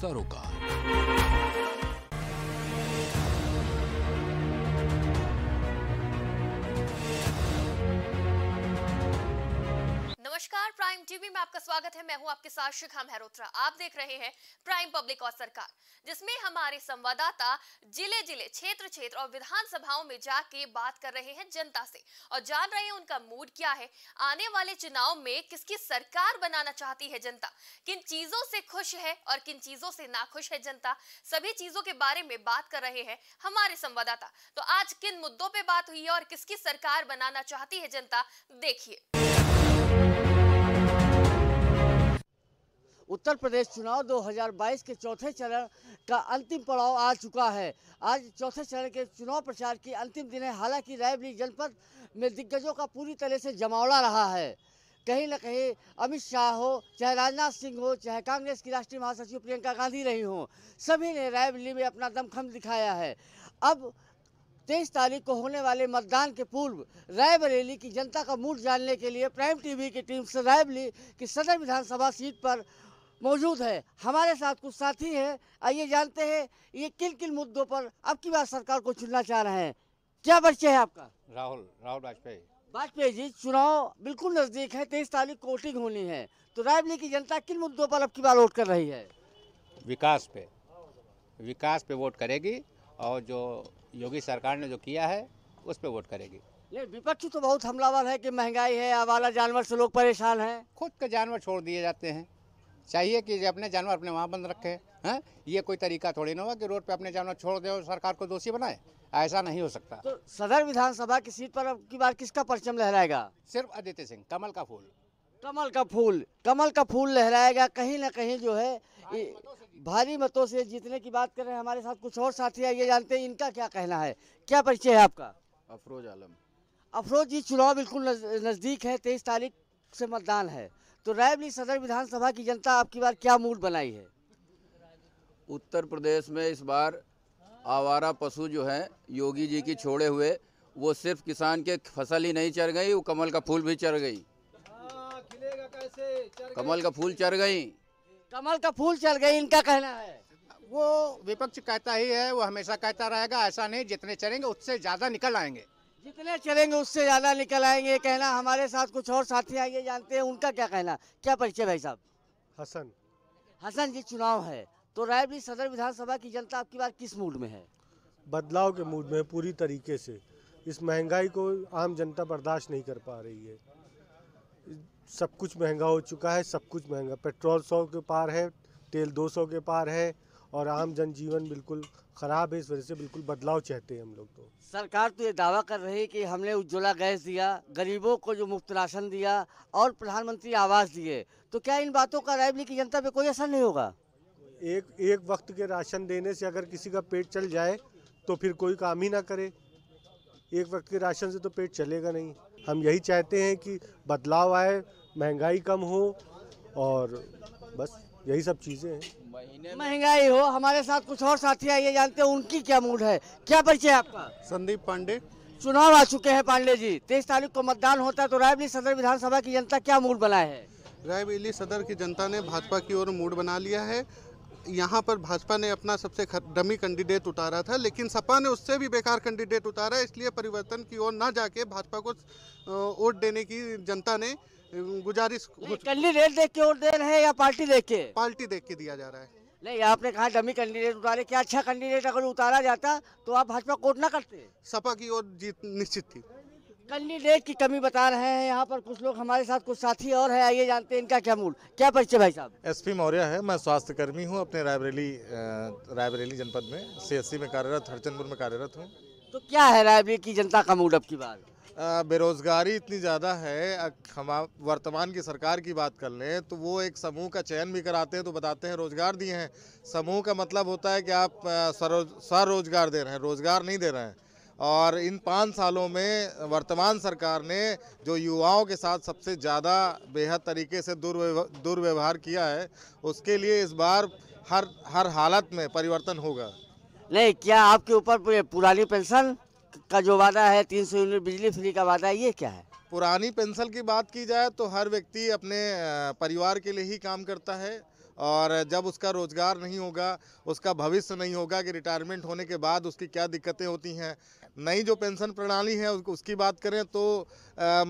だろうか नमस्कार prime TV में आपका स्वागत है मैं हूं आपके साथ शिखा मेहरोत्रा आप देख रहे हैं प्राइम पब्लिक और सरकार जिसमें हमारे संवाददाता जिले जिले क्षेत्र क्षेत्र और विधानसभाओं में जाके बात कर रहे हैं जनता से और जान रहे हैं उनका मूड क्या है आने वाले चुनाव में किसकी सरकार बनाना चाहती है जनता किन चीजों से खुश है और किन चीजों से नाखुश है जनता सभी चीजों के बारे में बात कर रहे हैं हमारे संवाददाता तो आज किन मुद्दों पर बात हुई है और किसकी सरकार बनाना चाहती है जनता देखिए उत्तर प्रदेश चुनाव 2022 के चौथे चरण का अंतिम पड़ाव आ चुका है आज चौथे चरण के चुनाव प्रचार की अंतिम दिन है हालांकि रायबरेली जनपद में दिग्गजों का पूरी तरह से जमावड़ा रहा है कहीं ना कहीं अमित शाह हो चाहे राजनाथ सिंह हो चाहे कांग्रेस की राष्ट्रीय महासचिव प्रियंका गांधी रही हो सभी ने रायबली में अपना दमखम दिखाया है अब तेईस तारीख को होने वाले मतदान के पूर्व रायबरेली की जनता का मूड जानने के लिए प्राइम टीवी की टीम से रायबली की सदर विधानसभा सीट पर मौजूद है हमारे साथ कुछ साथी हैं आइए जानते हैं ये किन किन मुद्दों पर अब की बार सरकार को चुनना चाह रहे हैं क्या परिचय है आपका राहुल राहुल वाजपेयी वाजपेयी जी चुनाव बिल्कुल नज़दीक है तेईस तारीख को वोटिंग होनी है तो रायबली की जनता किन मुद्दों पर अब की बार वोट कर रही है विकास पे विकास पे वोट करेगी और जो योगी सरकार ने जो किया है उस पर वोट करेगी नहीं विपक्ष तो बहुत हमलावर है कि महंगाई है आवाला जानवर से लोग परेशान हैं खुद के जानवर छोड़ दिए जाते हैं चाहिए कि अपने जानवर अपने वहाँ बंद रखे हैं ये कोई तरीका थोड़ी ना हुआ कि रोड पे अपने जानवर छोड़ दे और सरकार को दोषी बनाए ऐसा नहीं हो सकता तो सदर विधानसभा की सीट पर अब की बार किसका परचम लहराएगा सिर्फ आदित्य सिंह कमल का फूल कमल का फूल कमल का फूल लहराएगा कहीं ना कहीं जो है भारी मतों से जीतने की बात कर रहे हैं हमारे साथ कुछ और साथी आइए जानते हैं इनका क्या कहना है क्या परिचय है आपका अफरोज आलम अफरोज जी चुनाव बिल्कुल नज़दीक है तेईस तारीख से मतदान है तो रायबली सदर विधानसभा की जनता आपकी बार क्या मूड बनाई है उत्तर प्रदेश में इस बार आवारा पशु जो है योगी जी की छोड़े हुए वो सिर्फ किसान के फसल ही नहीं चढ़ गई वो कमल का फूल भी चढ़ हाँ, गई कमल का फूल चढ़ गई कमल का फूल चढ़ गई इनका कहना है वो विपक्ष कहता ही है वो हमेशा कहता रहेगा ऐसा नहीं जितने चढ़ेंगे उससे ज़्यादा निकल आएंगे जितने चलेंगे उससे ज़्यादा निकल आएंगे कहना हमारे साथ कुछ और साथी आएंगे जानते हैं उनका क्या कहना क्या परिचय भाई साहब हसन हसन जी चुनाव है तो रायबरेली सदर विधानसभा की जनता आपकी बार किस मूड में है बदलाव के मूड में पूरी तरीके से इस महंगाई को आम जनता बर्दाश्त नहीं कर पा रही है सब कुछ महंगा हो चुका है सब कुछ महंगा पेट्रोल सौ के पार है तेल दो सौ के पार है और आम जनजीवन बिल्कुल ख़राब है इस वजह से बिल्कुल बदलाव चाहते हैं हम लोग तो सरकार तो ये दावा कर रही है कि हमने उज्ज्वला गैस दिया गरीबों को जो मुफ्त राशन दिया और प्रधानमंत्री आवास दिए तो क्या इन बातों का रायबली की जनता पे कोई असर नहीं होगा एक एक वक्त के राशन देने से अगर किसी का पेट चल जाए तो फिर कोई काम ही ना करे एक वक्त के राशन से तो पेट चलेगा नहीं हम यही चाहते हैं कि बदलाव आए महंगाई कम हो और बस यही सब चीज़ें हैं महंगाई हो हमारे साथ कुछ और साथी आइए जानते हैं उनकी क्या मूड है क्या परिचय आपका संदीप पांडे चुनाव आ चुके हैं पांडे जी तेईस तारीख को मतदान होता है तो रायबली सदर विधानसभा की जनता क्या मूड बनाए है रायबली सदर की जनता ने भाजपा की ओर मूड बना लिया है यहाँ पर भाजपा ने अपना सबसे डमी कैंडिडेट उतारा था लेकिन सपा ने उससे भी बेकार कैंडिडेट उतारा इसलिए परिवर्तन की ओर ना जाके भाजपा को वोट देने की जनता ने गुजारिश कैंडिडेट देख के और दे रहे हैं या पार्टी देख के पार्टी देख के दिया जा रहा है नहीं आपने कहा डमी कैंडिडेट उतारे क्या अच्छा कैंडिडेट अगर उतारा जाता तो आप भाजपा कोर्ट ना करते सपा की ओर जीत निश्चित थी कैंडिडेट की कमी बता रहे हैं यहाँ पर कुछ लोग हमारे साथ कुछ साथी और है आइए जानते हैं इनका क्या मूल क्या परिचय भाई साहब एसपी मौर्य है मैं स्वास्थ्य कर्मी हूँ अपने रायबरेली रायबरेली जनपद में सी में कार्यरत हरचंदपुर में कार्यरत हूँ तो क्या है रायबरेली की जनता का मूड अब की बात बेरोज़गारी इतनी ज़्यादा है हम वर्तमान की सरकार की बात कर लें तो वो एक समूह का चयन भी कराते हैं तो बताते हैं रोज़गार दिए हैं समूह का मतलब होता है कि आप स्वरोजगार दे रहे हैं रोज़गार नहीं दे रहे हैं और इन पाँच सालों में वर्तमान सरकार ने जो युवाओं के साथ सबसे ज़्यादा बेहद तरीके से दुर्व्यवहार किया है उसके लिए इस बार हर हर हालत में परिवर्तन होगा नहीं क्या आपके ऊपर पुरानी पेंशन का जो वादा है तीन सौ यूनिट बिजली फ्री का वादा है ये क्या है पुरानी पेंशन की बात की जाए तो हर व्यक्ति अपने परिवार के लिए ही काम करता है और जब उसका रोज़गार नहीं होगा उसका भविष्य नहीं होगा कि रिटायरमेंट होने के बाद उसकी क्या दिक्कतें होती हैं नई जो पेंशन प्रणाली है उसकी बात करें तो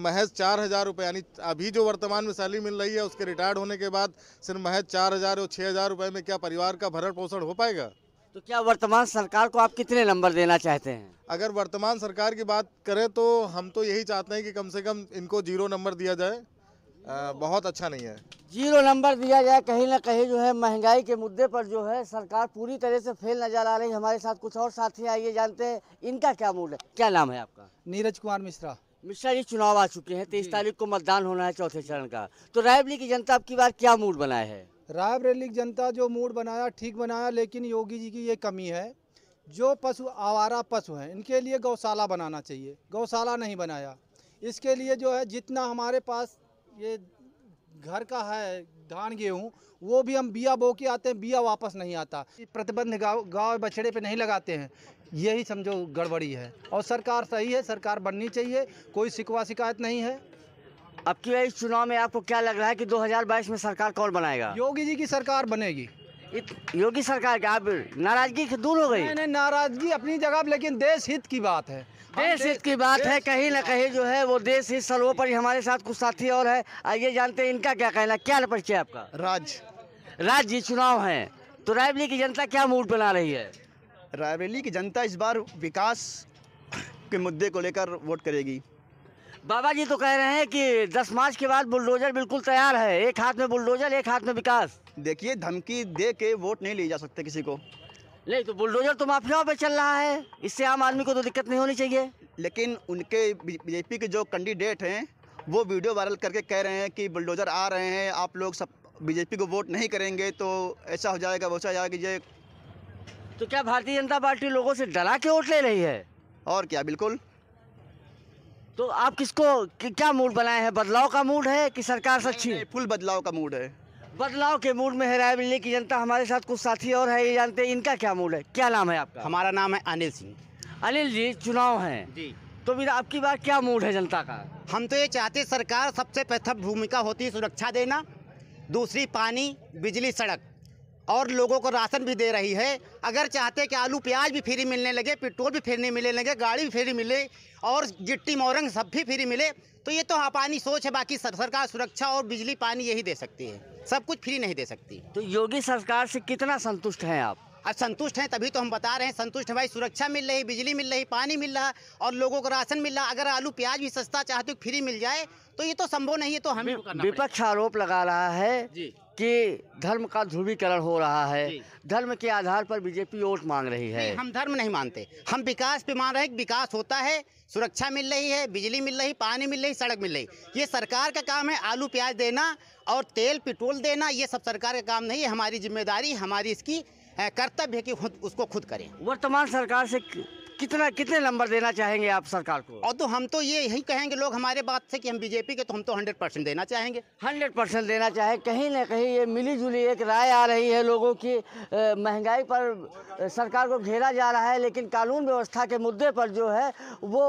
महज चार हज़ार रुपये यानी अभी जो वर्तमान में सैलरी मिल रही है उसके रिटायर्ड होने के बाद सिर्फ महज चार हज़ार और छः हज़ार रुपये में क्या परिवार का भरण पोषण हो पाएगा तो क्या वर्तमान सरकार को आप कितने नंबर देना चाहते हैं अगर वर्तमान सरकार की बात करें तो हम तो यही चाहते हैं कि कम से कम इनको जीरो नंबर दिया जाए आ, बहुत अच्छा नहीं है जीरो नंबर दिया जाए कहीं ना कहीं जो है महंगाई के मुद्दे पर जो है सरकार पूरी तरह से फेल नजर आ रही है हमारे साथ कुछ और साथी आइए जानते हैं इनका क्या मूड है क्या नाम है आपका नीरज कुमार मिश्रा मिश्रा जी चुनाव आ चुके हैं तेईस तारीख को मतदान होना है चौथे चरण का तो रायबली की जनता आपकी बार क्या मूड बनाए है रायबरेली की जनता जो मूड बनाया ठीक बनाया लेकिन योगी जी की ये कमी है जो पशु आवारा पशु हैं इनके लिए गौशाला बनाना चाहिए गौशाला नहीं बनाया इसके लिए जो है जितना हमारे पास ये घर का है धान गेहूँ वो भी हम बिया बो के आते हैं बिया वापस नहीं आता प्रतिबंध गाँव गाँव बछड़े पे नहीं लगाते हैं यही समझो गड़बड़ी है और सरकार सही है सरकार बननी चाहिए कोई शिकवा शिकायत नहीं है अब की इस चुनाव में आपको क्या लग रहा है कि 2022 में सरकार कौन बनाएगा योगी जी की सरकार बनेगी योगी सरकार का आप नाराजगी दूर हो गई नहीं, नहीं नाराजगी अपनी जगह लेकिन देश हित की बात है देश हित की बात है कहीं ना कहीं जो है वो देश हित सर्वोपरि हमारे साथ कुछ साथी और है आइए जानते हैं इनका क्या कहना क्या परिचय आपका राज्य राज चुनाव है तो रायबली की जनता क्या मूड बना रही है रायबली की जनता इस बार विकास के मुद्दे को लेकर वोट करेगी बाबा जी तो कह रहे हैं कि दस मार्च के बाद बुलडोजर बिल्कुल तैयार है एक हाथ में बुलडोजर एक हाथ में विकास देखिए धमकी दे के वोट नहीं लिए जा सकते किसी को नहीं तो बुलडोजर तो माफियाओं पे चल रहा है इससे आम आदमी को तो दिक्कत नहीं होनी चाहिए लेकिन उनके बीजेपी के जो कैंडिडेट हैं वो वीडियो वायरल करके कह रहे हैं कि बुलडोजर आ रहे हैं आप लोग सब बीजेपी को वोट नहीं करेंगे तो ऐसा हो जाएगा वैसा जाएगा जाएगा ये तो क्या भारतीय जनता पार्टी लोगों से डरा के वोट ले रही है और क्या बिल्कुल तो आप किसको क्या मूड बनाए हैं बदलाव का मूड है कि सरकार सच्ची फुल बदलाव का मूड है बदलाव के मूड में है राय मिलने की जनता हमारे साथ कुछ साथी और है ये जानते हैं इनका क्या मूड है क्या नाम है आपका हमारा नाम है अनिल सिंह अनिल जी चुनाव है जी तो फिर आपकी बात क्या मूड है जनता का हम तो ये चाहते सरकार सबसे प्रथम भूमिका होती है सुरक्षा देना दूसरी पानी बिजली सड़क और लोगों को राशन भी दे रही है अगर चाहते कि आलू प्याज भी फ्री मिलने लगे पेट्रोल भी फ्री मिलने लगे गाड़ी भी फ्री मिले और गिट्टी मोरंग सब भी फ्री मिले तो ये तो अपानी सोच है बाकी सरकार सुरक्षा और बिजली पानी यही दे सकती है सब कुछ फ्री नहीं दे सकती तो योगी सरकार से कितना संतुष्ट हैं आप अब संतुष्ट हैं तभी तो हम बता रहे हैं संतुष्ट है भाई सुरक्षा मिल रही बिजली मिल रही पानी मिल रहा और लोगों को राशन मिल रहा अगर आलू प्याज भी सस्ता चाहते हो फ्री मिल जाए तो ये तो संभव नहीं है तो हमें विपक्ष आरोप लगा रहा है कि धर्म का ध्रुवीकरण हो रहा है धर्म के आधार पर बीजेपी वोट मांग रही है हम धर्म नहीं मानते हम विकास पे मान रहे हैं विकास होता है सुरक्षा मिल रही है बिजली मिल रही पानी मिल रही सड़क मिल रही ये सरकार का काम है आलू प्याज देना और तेल पेट्रोल देना ये सब सरकार का काम नहीं है हमारी जिम्मेदारी हमारी इसकी कर्तव्य है कि उसको खुद करें वर्तमान सरकार से कितना कितने नंबर देना चाहेंगे आप सरकार को और तो हम तो ये यही कहेंगे लोग हमारे बात से कि हम बीजेपी के तो हम तो हंड्रेड परसेंट देना चाहेंगे हंड्रेड परसेंट देना चाहे कहीं ना कहीं ये मिली जुली एक राय आ रही है लोगों की महंगाई पर सरकार को घेरा जा रहा है लेकिन कानून व्यवस्था के मुद्दे पर जो है वो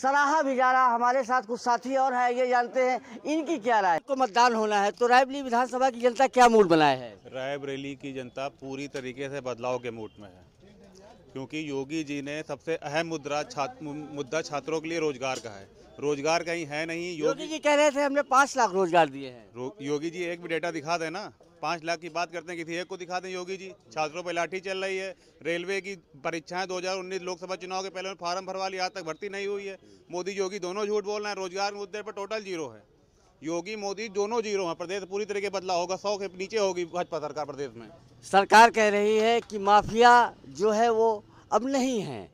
सराहा भी जा रहा हमारे साथ कुछ साथी और हैं ये जानते हैं इनकी क्या राय को मतदान होना है तो रायबली विधानसभा की जनता क्या मूड बनाए है रायबरेली की जनता पूरी तरीके से बदलाव के मूड में है क्योंकि योगी जी ने सबसे अहम मुद्रा छात्र मुद्दा छात्रों के लिए रोजगार का है रोजगार कहीं है नहीं योगी, योगी जी कह रहे थे हमने पाँच लाख रोजगार दिए हैं योगी जी एक भी डेटा दिखा दें ना पाँच लाख की बात करते हैं किसी एक को दिखा दें योगी जी छात्रों पर लाठी चल रही है रेलवे की परीक्षाएं 2019 लोकसभा चुनाव के पहले फॉर्म भरवा लिया आज तक भर्ती नहीं हुई है मोदी योगी दोनों झूठ बोल रहे हैं रोजगार मुद्दे पर टोटल जीरो है योगी मोदी दोनों जीरो हैं प्रदेश पूरी तरीके बदला होगा सौ के नीचे होगी भाजपा सरकार प्रदेश में सरकार कह रही है कि माफिया जो है वो अब नहीं है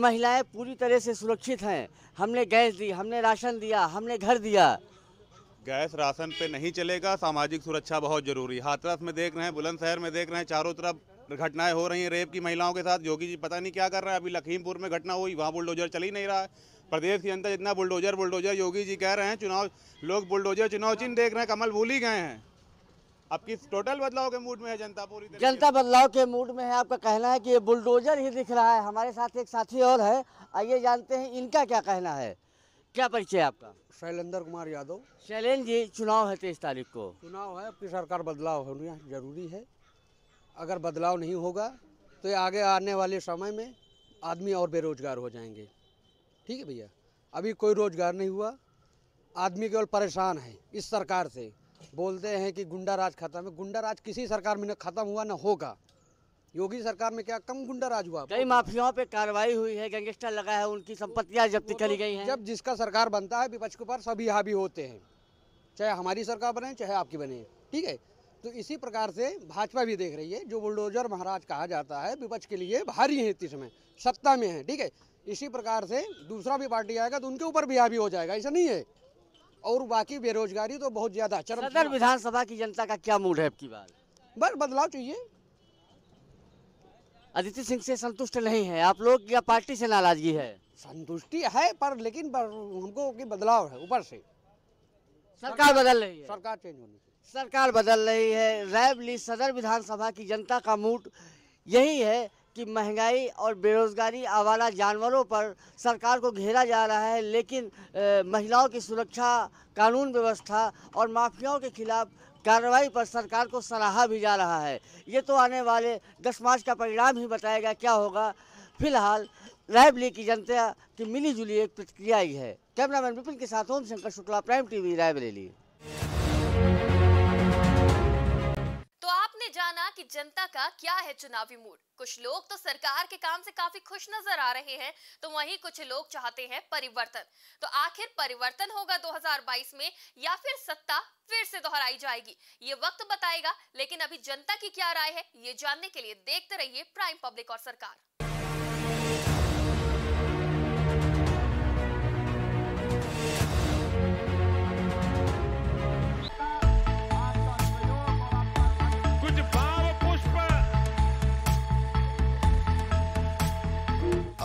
महिलाएं पूरी तरह से सुरक्षित हैं हमने गैस दी हमने राशन दिया हमने घर दिया गैस राशन पे नहीं चलेगा सामाजिक सुरक्षा बहुत जरूरी हाथरस में देख रहे हैं बुलंदशहर में देख रहे हैं चारों तरफ घटनाएं हो रही हैं रेप की महिलाओं के साथ योगी जी पता नहीं क्या कर रहे हैं अभी लखीमपुर में घटना हुई वहाँ बुलडोजर चल ही नहीं रहा है प्रदेश की जनता जितना बुलडोजर बुलडोजर योगी जी कह रहे हैं चुनाव लोग बुलडोजर चुनाव चिन्ह देख रहे हैं कमल भूल ही गए हैं आपकी टोटल बदलाव के मूड में है जनता पूरी जनता बदलाव के मूड में है आपका कहना है कि ये बुलडोजर ही दिख रहा है हमारे साथ एक साथी और है आइए जानते हैं इनका क्या कहना है क्या परिचय आपका शैलेंद्र कुमार यादव शैलेंद्र जी चुनाव है तेईस तारीख को चुनाव है आपकी सरकार बदलाव होना जरूरी है अगर बदलाव नहीं होगा तो आगे आने वाले समय में आदमी और बेरोजगार हो जाएंगे ठीक है भैया अभी कोई रोजगार नहीं हुआ आदमी केवल परेशान है इस सरकार से बोलते हैं कि गुंडा राज खत्म है गुंडा राज किसी सरकार में न खत्म हुआ न होगा योगी सरकार में क्या कम गुंडा राज हुआ कई माफियाओं पे कार्रवाई हुई है गैंगस्टर लगा है उनकी संपत्तियां जब्त तो करी गई हैं जब जिसका सरकार बनता है विपक्ष के ऊपर सभी हावी होते हैं चाहे हमारी सरकार बने चाहे आपकी बने ठीक है तो इसी प्रकार से भाजपा भी देख रही है जो बुलडोजर महाराज कहा जाता है विपक्ष के लिए भारी है इस समय सत्ता में है ठीक है इसी प्रकार से दूसरा भी पार्टी आएगा तो उनके ऊपर भी हावी हो जाएगा ऐसा नहीं है और बाकी बेरोजगारी तो बहुत ज्यादा सदर विधानसभा की जनता का क्या मूड है आपकी बात बस बदलाव चाहिए अदिति सिंह से संतुष्ट नहीं है आप लोग या पार्टी से नाराजगी है संतुष्टि है पर लेकिन पर हमको की बदलाव है ऊपर से सरकार बदल रही है सरकार चेंज होनी सरकार बदल रही है रैबली सदर विधानसभा की जनता का मूड यही है कि महंगाई और बेरोज़गारी आवारा जानवरों पर सरकार को घेरा जा रहा है लेकिन महिलाओं की सुरक्षा कानून व्यवस्था और माफियाओं के खिलाफ कार्रवाई पर सरकार को सराहा भी जा रहा है ये तो आने वाले दस मार्च का परिणाम ही बताएगा क्या होगा फिलहाल रायबली की जनता की मिली जुली एक प्रतिक्रिया ही है कैमरामैन विपिन के साथ ओम शंकर शुक्ला प्राइम टीवी रायबरेली कि जनता का क्या है चुनावी मूड कुछ लोग तो सरकार के काम से काफी खुश नजर आ रहे हैं तो वहीं कुछ लोग चाहते हैं परिवर्तन तो आखिर परिवर्तन होगा 2022 में या फिर सत्ता फिर से दोहराई जाएगी ये वक्त बताएगा लेकिन अभी जनता की क्या राय है ये जानने के लिए देखते रहिए प्राइम पब्लिक और सरकार